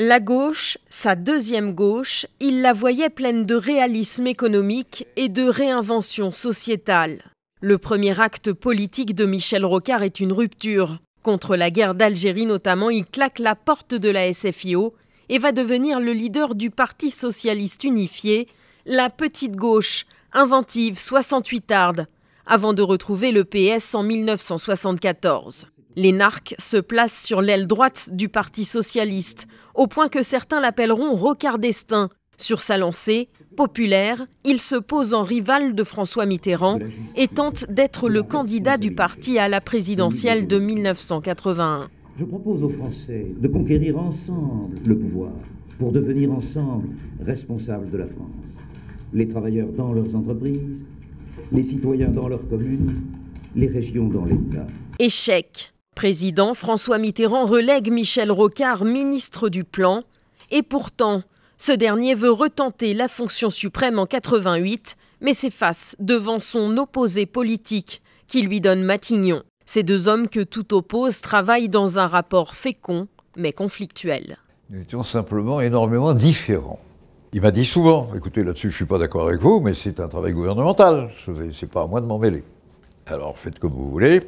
La gauche, sa deuxième gauche, il la voyait pleine de réalisme économique et de réinvention sociétale. Le premier acte politique de Michel Rocard est une rupture. Contre la guerre d'Algérie notamment, il claque la porte de la SFIO et va devenir le leader du Parti socialiste unifié, la petite gauche, inventive 68 arde, avant de retrouver le PS en 1974. Les narcs se placent sur l'aile droite du Parti socialiste, au point que certains l'appelleront rocardestin. Sur sa lancée, populaire, il se pose en rival de François Mitterrand et tente d'être le candidat du parti à la présidentielle de 1981. Je propose aux Français de conquérir ensemble le pouvoir pour devenir ensemble responsables de la France. Les travailleurs dans leurs entreprises, les citoyens dans leurs communes, les régions dans l'État. Échec. Président, François Mitterrand relègue Michel Rocard ministre du Plan. Et pourtant, ce dernier veut retenter la fonction suprême en 88, mais s'efface devant son opposé politique qui lui donne Matignon. Ces deux hommes que tout oppose travaillent dans un rapport fécond mais conflictuel. Nous étions simplement énormément différents. Il m'a dit souvent, écoutez, là-dessus, je ne suis pas d'accord avec vous, mais c'est un travail gouvernemental, ce n'est pas à moi de m'en mêler. Alors faites comme vous voulez.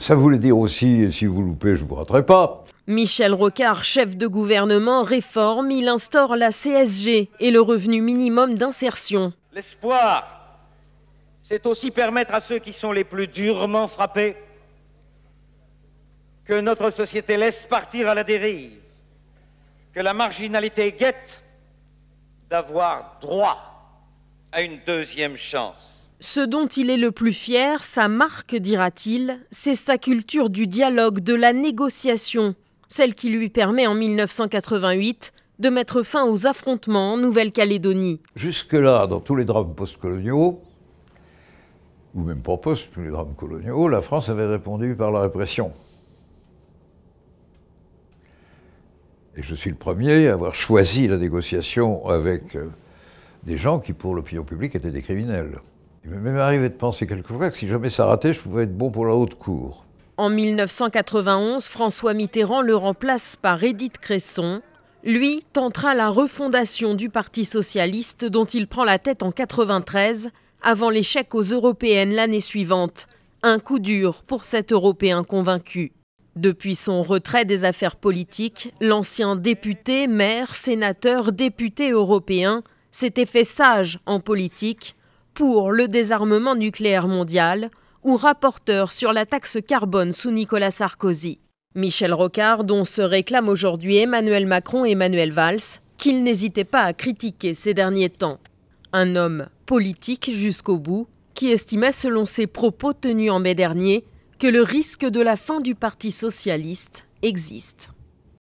Ça voulait dire aussi, si vous loupez, je ne vous raterai pas. Michel Rocard, chef de gouvernement, réforme, il instaure la CSG et le revenu minimum d'insertion. L'espoir, c'est aussi permettre à ceux qui sont les plus durement frappés que notre société laisse partir à la dérive, que la marginalité guette d'avoir droit à une deuxième chance. Ce dont il est le plus fier, sa marque, dira-t-il, c'est sa culture du dialogue, de la négociation, celle qui lui permet en 1988 de mettre fin aux affrontements en Nouvelle-Calédonie. Jusque-là, dans tous les drames postcoloniaux, ou même pour post, tous les drames coloniaux, la France avait répondu par la répression. Et je suis le premier à avoir choisi la négociation avec euh, des gens qui, pour l'opinion publique, étaient des criminels. Il m'est même arrivé de penser quelquefois que si jamais ça ratait, je pouvais être bon pour la haute cour. En 1991, François Mitterrand le remplace par Édith Cresson. Lui tentera la refondation du Parti socialiste dont il prend la tête en 93 avant l'échec aux européennes l'année suivante. Un coup dur pour cet Européen convaincu. Depuis son retrait des affaires politiques, l'ancien député, maire, sénateur, député européen s'était fait sage en politique pour le désarmement nucléaire mondial ou rapporteur sur la taxe carbone sous Nicolas Sarkozy. Michel Rocard, dont se réclament aujourd'hui Emmanuel Macron et Emmanuel Valls, qu'il n'hésitait pas à critiquer ces derniers temps. Un homme politique jusqu'au bout, qui estimait selon ses propos tenus en mai dernier que le risque de la fin du Parti socialiste existe.